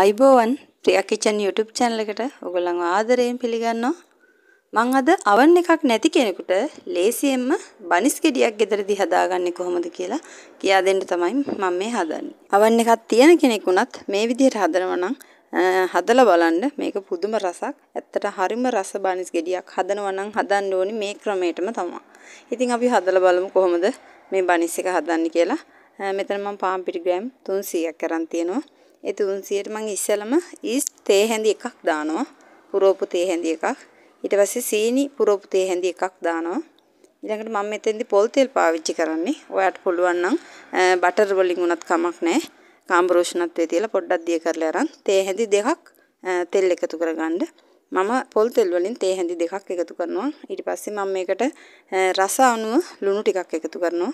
අයිබෝවන් Priya kitchen YouTube channel එකට ඔයගොල්ලන්ව ආදරයෙන් පිළිගන්නවා. මං අද අවන් එකක් නැති කෙනෙකුට ලේසියෙන්ම බනිස් ගෙඩියක් ගෙදරදී හදාගන්නේ කොහොමද කියලා කියා දෙන්න තමයි මම මේ හදන්නේ. අවන් එකක් තියෙන කෙනෙක් වුණත් මේ විදිහට හදනවා නම් හදලා බලන්න මේක පුදුම රසක්. ඇත්තට හරිම රස බනිස් ගෙඩියක් හදනවා නම් හදන්න ඕනි මේ ක්‍රමයටම තමයි. ඉතින් අපි හදලා බලමු කොහොමද මේ බනිස් එක හදන්නේ කියලා. මෙතන මම පාම් පිටි ග්‍රෑම් 300ක් කරන් තියෙනවා. ඒ 300ට මම ඉස්සලම ඊස්ට් තේ හැඳි එකක් දානවා. පුරෝපු තේ හැඳි එකක්. ඊට පස්සේ සීනි පුරෝපු තේ හැඳි එකක් දානවා. ඊළඟට මම මෙතෙන්දි පොල් තෙල් පාවිච්චි කරන්නේ. ඔයාට පුළුවන් නම් බටර් වලින් උනත් කමක් නැහැ. කාම්බරෝෂණත්වයේ තියලා පොඩ්ඩක් දිය කරලා අරන් තේ හැඳි දෙකක් තෙල් එකතු කරගන්න. මම පොල් තෙල් වලින් තේ හැඳි දෙකක් එකතු කරනවා. ඊට පස්සේ මම මේකට රස අණුව ලුණු ටිකක් එකතු කරනවා.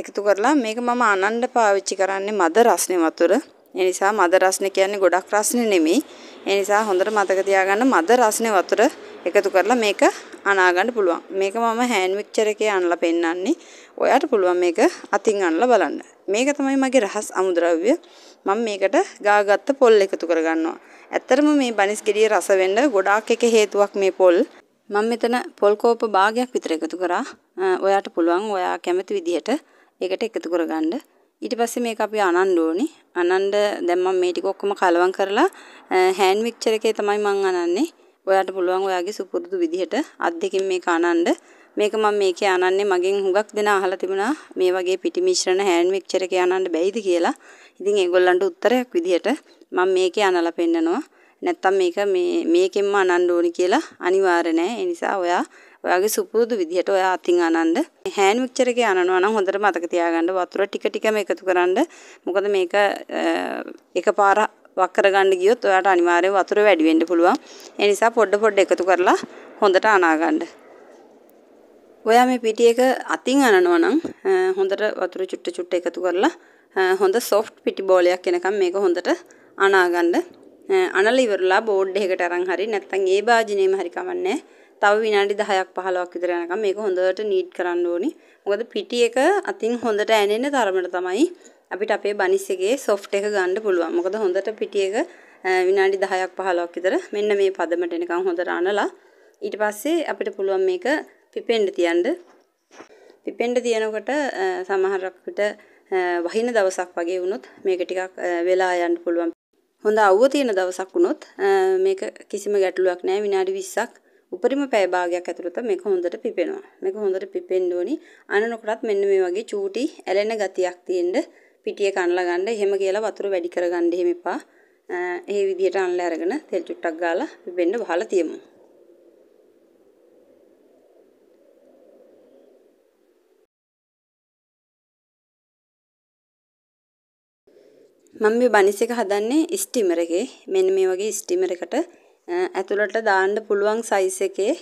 එකතු කරලා මේක මම අනන්න පාවිච්චි කරන්නේ මද රස්නේ වතුර. ඒ නිසා මද රස්නේ කියන්නේ ගොඩක් රස්නේ නෙමෙයි. ඒ නිසා හොඳට මතක තියාගන්න මද රස්නේ වතුර එකතු කරලා මේක අනා ගන්න පුළුවන්. මේක මම හෑන්ඩ් මික්චර් එකේ අනලා පෙන්නන්නේ. ඔයාට පුළුවන් මේක අතින් අනලා බලන්න. මේක තමයි මගේ රහස් අමුද්‍රව්‍ය. මම මේකට ගාගත්ත පොල් එකතු කරගන්නවා. ඇත්තටම මේ බනිස් ගෙඩිය රස වෙන්න ගොඩාක් එක හේතුවක් මේ පොල්. මම මෙතන පොල් කෝප භාගයක් විතර එකතු කරා. ඔයාට පුළුවන් ඔයා කැමති විදිහට ඒකට එකතු කරගන්න. ඊට පස්සේ මේක අපි අනන්න ඕනේ. අනන්න දැන් මම මේ ටික ඔක්කොම කලවම් කරලා හෑන්ඩ් මික්චර් එකේ තමයි මම අනන්නේ. ඔයාට පුළුවන් ඔයාගේ සුපුරුදු විදිහට අත් දෙකින් මේක අනන්න. මේක මම මේකේ අනන්නේ මගෙන් හුඟක් දෙනා අහලා තිබුණා මේ වගේ පිටි මිශ්‍රණ හෑන්ඩ් මික්චර් එකේ අනන්න බැයිද කියලා. ඉතින් ඒගොල්ලන්ට උත්තරයක් විදිහට මම මේකේ අනලා පෙන්නනවා. නැත්තම් මේක මේ මේකෙන්ම අනන්න ඕනි කියලා අනිවාර්ය නෑ. ඒ නිසා ඔයා ඔයාගේ සුපුරුදු විදිහට ඔයා අතින් අනන්න. හෑන් මික්චර් එකේ අනනවා නම් හොඳට මතක තියාගන්න වතුර ටික ටිකම එකතු කරන්න. මොකද මේක එකපාර වක් කරගන්න ගියොත් ඔයාට අනිවාර්යයෙන් වතුර වැඩි වෙන්න පුළුවන්. ඒ නිසා පොඩ පොඩ එකතු කරලා හොඳට අනා ගන්න. ඔයා මේ පිටි එක අතින් අනනවා නම් හොඳට වතුර චුට්ට චුට්ට එකතු කරලා හොඳ සොෆ්ට් පිටි බෝලයක් එනකම් මේක හොඳට අනා ගන්න. අනලා ඉවරලා බෝඩ් එකකට අරන් හරි නැත්නම් ඒ භාජනයෙම හරි කමන්නේ. තව විනාඩි 10ක් 15ක් විතර යනකම් මේක හොඳට නීඩ් කරන්න ඕනි. මොකද පිටි එක අතින් හොඳට ඇනෙන තරමට තමයි අපිට අපේ බනිස් එකේ සොෆ්ට් එක ගන්න පුළුවන්. මොකද හොඳට පිටි එක විනාඩි 10ක් 15ක් විතර මෙන්න මේ පදමට එනකම් හොඳට අනලා ඊට පස්සේ අපිට පුළුවන් මේක පිපෙන්න තියන්න. පිපෙන්න තියනකොට සමහරක් විට වහින දවසක් වගේ වුණොත් මේක ටිකක් වෙලා යන්න පුළුවන්. හොඳ අවුව තියෙන දවසක් වුණොත් මේක කිසිම ගැටලුවක් නෑ විනාඩි 20ක් උපරිම පැය භාගයක් ඇතුළත මේක හොඳට පිපෙනවා. මේක හොඳට පිපෙන්න ඕනි. අනනකොටත් මෙන්න මේ වගේ චූටි ඇලෙන ගතියක් තියෙන්න පිටිය කනලා ගන්න. එහෙම කියලා වතුර වැඩි කරගන්න එහෙම එපා. ඒ විදිහට අනලා අරගෙන තෙල් චුට්ටක් ගාලා පිපෙන්න වහලා තියමු. මම මේ බනිස් එක හදන්නේ ස්ටිමර් එකේ. මෙන්න මේ වගේ ස්ටිමර් එකට ඇතුළට දාන්න පුළුවන් සයිස් එකේ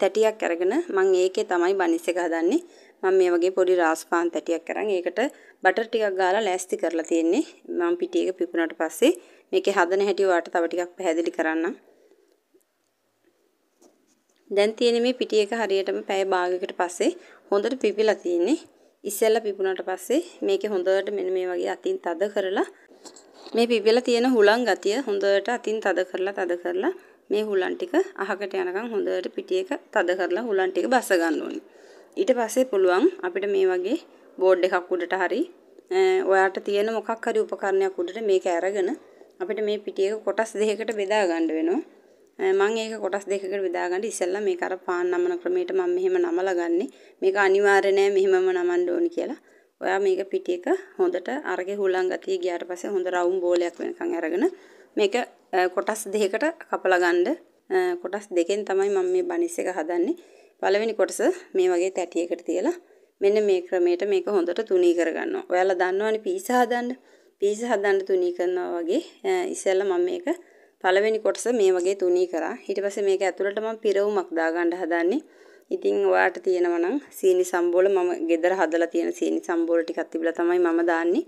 තැටියක් අරගෙන මම ඒකේ තමයි බනිස් එක හදන්නේ. මම මේ වගේ පොඩි රාස්පාන් තැටියක් අරන් ඒකට බටර් ටිකක් ගාලා ලෑස්ති කරලා තියෙන්නේ. මම පිටි එක පිපුණාට පස්සේ මේකේ හදන හැටි ඔයාලට තව ටිකක් පැහැදිලි කරන්නම්. දැන් තියෙන මේ පිටි එක හරියටම පැය භාගයකට පස්සේ හොඳට පිපිලා තියෙන්නේ. ඉස්සෙල්ලා පිපුණාට පස්සේ මේකේ හොඳට මෙන්න මේ වගේ අතින් තද කරලා මේ පිපෙලා තියෙන හුලං ගතිය හොඳට අතින් තද කරලා තද කරලා මේ හුලන් ටික අහකට යනකම් හොඳට පිටියක තද කරලා හුලන් ටික බස ගන්න ඕනේ. ඊට පස්සේ පුළුවන් අපිට මේ වගේ බෝඩ් එකක් උඩට හරි ඔයාට තියෙන මොකක් හරි උපකරණයක් උඩට මේක අරගෙන අපිට මේ පිටියක කොටස් දෙකකට බෙදා ගන්න වෙනවා. මං ඒක කොටස් දෙකකට බෙදා ගන්න ඉස්සෙල්ලා මේක අර පාන් නමන ක්‍රමයට මම මෙහෙම නමලා ගන්නේ. මේක අනිවාර්ය නෑ මෙහෙමම නමන්න ඕනි කියලා. ඔයා මේක පිටි එක හොඳට අරගේ හුලං ගතිය ගියාට පස්සේ හොඳ රවුම් බෝලයක් වෙනකන් අරගෙන මේක කොටස් දෙකකට කපලා ගන්න කොටස් දෙකෙන් තමයි මම මේ බනිස් එක හදන්නේ. පළවෙනි කොටස මේ වගේ තැටියකට තියලා මෙන්න මේ ක්‍රමයට මේක හොඳට තුනී කරගන්නවා. ඔයාලා දන්නවනේ පීස හදන්න. පීස හදන්න තුනී කරනවා වගේ ඉස්සෙල්ලා මම මේක පළවෙනි කොටස මේ වගේ තුනී කරා. ඊට පස්සේ මේක ඇතුළට මම පිරවුමක් දාගන්න හදන්නේ. ඉතින් ඔයාට තියෙනවා නම් සීනි සම්බෝල මම ගෙදර හදලා තියෙන සීනි සම්බෝල ටිකක් තිබිලා තමයි මම දාන්නේ.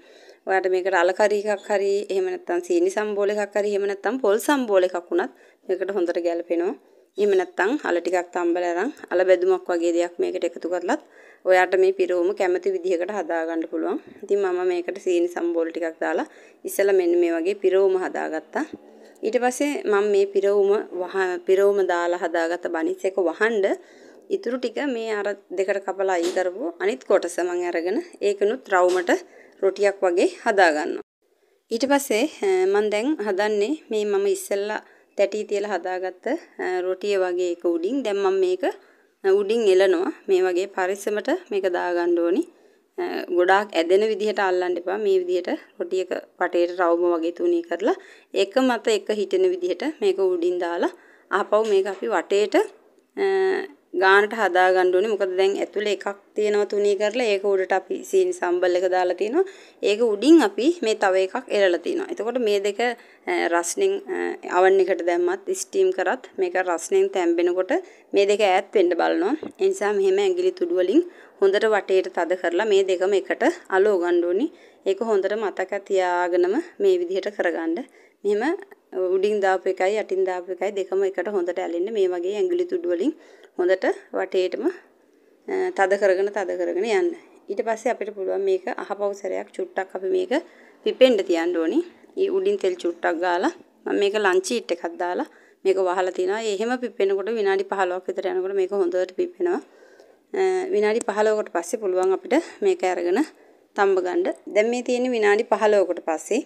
ඔයාට මේකට අලකරි එකක් හරි එහෙම නැත්නම් සීනි සම්බෝල එකක් හරි එහෙම නැත්නම් පොල් සම්බෝල එකක් උනත් මේකට හොඳට ගැලපෙනවා. එහෙම නැත්නම් අල ටිකක් තම්බලා අරන් අල බැදුමක් වගේ දෙයක් මේකට එකතු කරලත් ඔයාට මේ පිරවුම කැමති විදිහකට හදාගන්න පුළුවන්. ඉතින් මම මේකට සීනි සම්බෝල ටිකක් දාලා ඉස්සලා මෙන්න මේ වගේ පිරවුම හදාගත්තා. ඊට පස්සේ මම මේ පිරවුම වහ පිරවුම දාලා හදාගත්ත බනිස් එක වහන්න ඉතුරු ටික මේ අර දෙකට කපලා අයින් කරපු අනිත් කොටස මම අරගෙන ඒකනුත් රවුමට රොටියක් වගේ හදා ගන්නවා. ඊට පස්සේ මම දැන් හදන්නේ මේ මම ඉස්සෙල්ලා තැටි තියලා හදාගත්ත රොටිය වගේ එක උඩින් දැන් මම මේක උඩින් එලනවා. මේ වගේ පරිස්සමට මේක දාගන්න ඕනි. ගොඩාක් ඇදෙන විදිහට අල්ලන්න එපා. මේ විදිහට රොටියක පටේට රවුම වගේ තුනී කරලා ඒක මත එක හිටින විදිහට මේක උඩින් දාලා ආපහු මේක අපි වටේට ගානට හදා ගන්න ඕනේ. මොකද දැන් ඇතුලේ එකක් තියෙනවා තුනී කරලා ඒක උඩට අපි සීනි සම්බල් එක දාලා තිනවා. ඒක උඩින් අපි මේ තව එකක් එරලා තිනවා. එතකොට මේ දෙක රස්නින් අවන් එකට දැම්මත් ස්ටිම් කරත් මේක රස්නින් තැම්බෙනකොට මේ දෙක ඈත් වෙන්න බලනවා. ඒ නිසා මෙහෙම ඇඟිලි තුඩු වලින් හොඳට වටේට තද කරලා මේ දෙකම එකට අලෝ ගන්න ඕනි. ඒක හොඳට මතක තියාගෙනම මේ විදිහට කරගන්න. මෙහෙම උඩින් දාපු එකයි යටින් දාපු එකයි දෙකම එකට හොඳට ඇලෙන්න මේ වගේ ඇඟිලි තුඩු වලින් හොඳට වටේටම තද කරගෙන තද කරගෙන යන්න. ඊට පස්සේ අපිට පුළුවන් මේක අහපෞසරයක් චුට්ටක් අපි මේක පිපෙන්න තියන්න ඕනි. ඒ උඩින් තෙල් චුට්ටක් ගාලා මම මේක ලන්ච් ඊට් එකක් දාලා මේක වහලා තිනවා. එහෙම පිපෙනකොට විනාඩි 15ක් විතර යනකොට මේක හොඳට පිපෙනවා. විනාඩි 15කට පස්සේ පුළුවන් අපිට මේක අරගෙන තඹ ගන්න. දැන් මේ තියෙන්නේ විනාඩි 15කට පස්සේ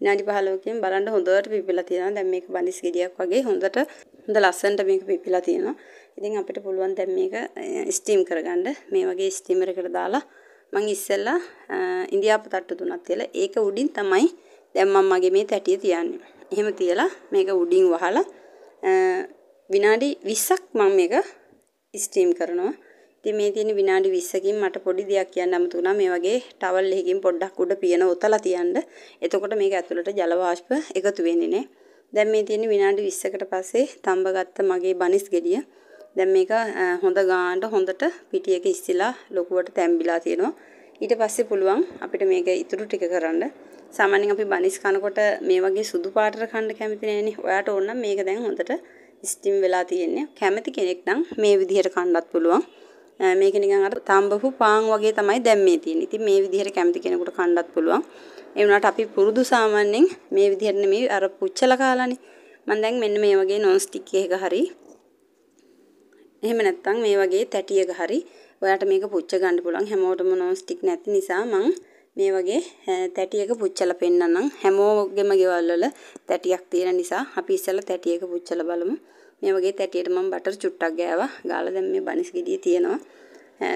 විනාඩි 15කින් බලන්න හොඳට පිපිලා තියෙනවා. දැන් මේක බනිස් ගෙඩියක් වගේ හොඳට හොඳ ලස්සනට මේක පිපිලා තියෙනවා. ඉතින් අපිට පුළුවන් දැන් මේක ස්ටිම් කරගන්න. මේ වගේ ස්ටිමරයකට දාලා මම ඉස්සෙල්ලා ඉන්දියාප තට්ටු තුනක් තියලා ඒක උඩින් තමයි දැන් මම මගේ මේ තැටිය තියන්නේ. එහෙම තියලා මේක උඩින් වහලා විනාඩි 20ක් මම මේක ස්ටිම් කරනවා. ඉතින් මේ තියෙන විනාඩි 20කින් මට පොඩි දෙයක් කියන්න අමතු වුණා මේ වගේ ටවල් එකකින් පොඩ්ඩක් උඩ පියන ඔතලා තියන්න. එතකොට මේක ඇතුළට ජල වාෂ්ප එකතු වෙන්නේ නැහැ. දැන් මේ තියෙන විනාඩි 20කට පස්සේ තඹ ගත්ත මගේ බනිස් ගෙඩිය දැන් මේක හොඳ ගානට හොඳට පිටියක ඉස්සිලා ලොකුවට තැම්බිලා තියෙනවා. ඊට පස්සේ පුළුවන් අපිට මේක ඉතුරු ටික කරන්න. සාමාන්‍යයෙන් අපි බනිස් කනකොට මේ වගේ සුදු පාටට කන්න කැමති නෑනේ. ඔයාට ඕන නම් මේක දැන් හොඳට ස්ටිම් වෙලා තියෙන්නේ. කැමති කෙනෙක් නම් මේ විදිහට කන්නත් පුළුවන්. මේක නිකන් අර තඹහු පාන් වගේ තමයි දැම්මේ තියෙන්නේ. ඉතින් මේ විදිහට කැමති කෙනෙකුට කන්නත් පුළුවන්. ඒ වුණාට අපි පුරුදු සාමාන්‍යයෙන් මේ විදිහට නෙමෙයි අර පුච්චලා කාලානේ. මම දැන් මෙන්න මේ වගේ නොන් ස්ටික් එකක හරි එහෙම නැත්නම් මේ වගේ තැටියක හරි ඔයාට මේක පුච්ච ගන්න පුළුවන්. හැමෝටම නොන් ස්ටික් නැති නිසා මම මේ වගේ තැටියක පුච්චලා පෙන්නන්නම්. හැමෝගෙම ගෙවල් වල තැටියක් තියෙන නිසා අපි ඉස්සෙල්ලා තැටියක පුච්චලා බලමු. මේ වගේ තැටියට මම බටර් චුට්ටක් ගෑවා. ගාලා දැන් මේ බනිස් ගෙඩිය තියෙනවා.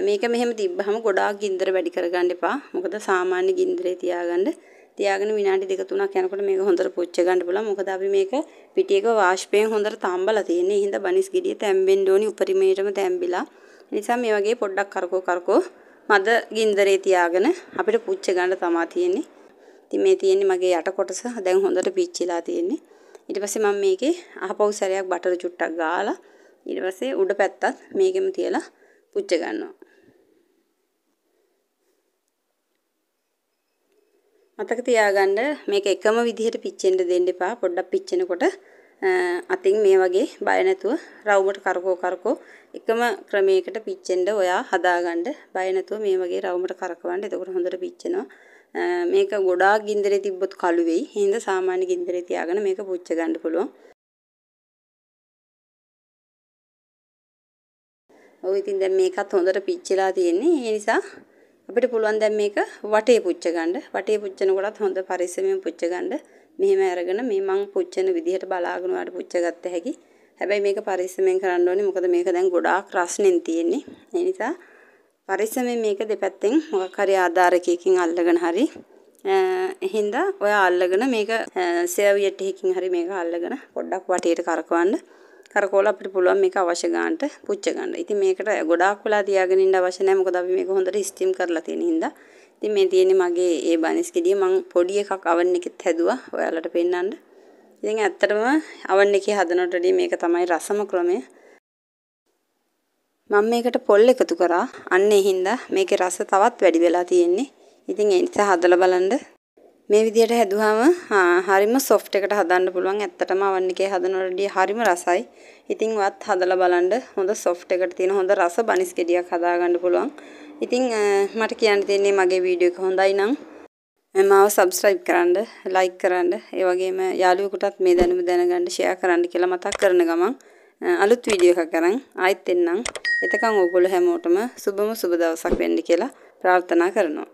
මේක මෙහෙම තිබ්බහම ගොඩාක් ගින්දර වැඩි කරගන්න එපා. මොකද සාමාන්‍ය ගින්දරේ තියාගන්න තියාගෙන විනාඩි දෙක තුනක් යනකොට මේක හොඳට පුච්ච ගන්න පුළුවන්. මොකද අපි මේක පිටියක වාෂ්පයෙන් හොඳට තම්බලා තියෙන්නේ. එහෙනම් බනිස් ගෙඩිය තැම්බෙන්න ඕනි උපරිමයටම තැම්බිලා. නිසා මේ වගේ පොඩ්ඩක් කරකෝ කරකෝ මද ගින්දරේ තියාගෙන අපිට පුච්ච ගන්න තමා තියෙන්නේ. ඉතින් මේ තියෙන්නේ මගේ යට කොටස. දැන් හොඳට පිච්චිලා තියෙන්නේ. ඊට පස්සේ මම මේකේ අහපව් සැරයක් බටර් චුට්ටක් ගාලා ඊට පස්සේ උඩ පැත්තත් මේකෙම තියලා පුච්ච ගන්නවා. මතක තියාගන්න මේක එකම විදිහට පිච්චෙන්න දෙන්න එපා. පොඩ්ඩක් පිච්චෙනකොට අතින් මේ වගේ බය නැතුව රවුමට කරකෝ කරකෝ එකම ක්‍රමයකට පිච්චෙන්න ඔයා හදාගන්න. බය නැතුව මේ වගේ රවුමට කරකවන්න. එතකොට හොඳට පිච්චෙනවා. මේක ගොඩාක් ගින්දරේ තිබ්බොත් කළු වෙයි. හිඳ සාමාන්‍ය ගින්දරේ තියාගෙන මේක පුච්ච ගන්න පුළුවන්. ඔව් ඉතින් දැන් මේකත් හොඳට පිච්චලා තියෙන්නේ. ඒ නිසා අපිට පුළුවන් දැන් මේක වටේ පුච්ච ගන්න. වටේ පුච්චනකොටත් හොඳ පරිස්සමෙන් පුච්ච ගන්න. මෙහෙම අරගෙන මේ මං පුච්චන විදිහට බලාගෙන වාට පුච්ච ගත්ත හැකි. හැබැයි මේක පරිස්සමෙන් කරන්න ඕනේ. මොකද මේක දැන් ගොඩාක් රස්නෙන් තියෙන්නේ. ඒ නිසා පරිස්සමෙන් මේක දෙපැත්තෙන් මොකක් හරි ආධාරකයකින් අල්ලගෙන හරි එහෙනම් ඔය අල්ලගෙන මේක සේවියට එකකින් හරි මේක අල්ලගෙන පොඩ්ඩක් වටේට කරකවන්න කරකෝල අපිට පුළුවන් මේක අවශ්‍ය ගන්නට පුච්ච ගන්න. ඉතින් මේකට ගොඩාක් වෙලා තියාගෙන ඉන්න අවශ්‍ය නැහැ. මොකද අපි මේක හොඳට ස්ටිම් කරලා තියෙන හින්දා. ඉතින් මේ තියෙන්නේ මගේ ඒ බනිස් ගෙඩිය මම පොඩි එකක් අවන් එකෙත් හැදුවා. ඔයාලට පෙන්වන්න. ඉතින් ඇත්තටම අවන් එකේ හදනට වඩා මේක තමයි රසම ක්‍රමය. මම මේකට පොල් එකතු කරා. අන්න ඒ හින්දා මේකේ රස තවත් වැඩි වෙලා තියෙන්නේ. ඉතින් ඒ නිසා හදලා බලන්න. මේ විදිහට හැදුවාම හරිම සොෆ්ට් එකට හදන්න පුළුවන්. ඇත්තටම අවන් එකේ හදනවලදී හරිම රසයි. ඉතින් වත් හදලා බලන්න. හොඳ සොෆ්ට් එකට තියෙන හොඳ රස බනිස් ගෙඩියක් හදාගන්න පුළුවන්. ඉතින් මට කියන්න තියෙන්නේ මගේ වීඩියෝ එක හොඳයි නම් මාව සබස්ක්‍රයිබ් කරන්න ලයික් කරන්න ඒ වගේම යාළුවෙකුටත් මේ දැනුම දැනගන්න ෂෙයා කරන්න කියලා මතක් කරන ගමන් අලුත් වීඩියෝ එකක් අරන් ආයෙත් එන්නම් එතකන් ඕගොල්ලෝ හැමෝටම සුබම සුබ දවසක් වෙන්න කියලා ප්‍රාර්ථනා කරනවා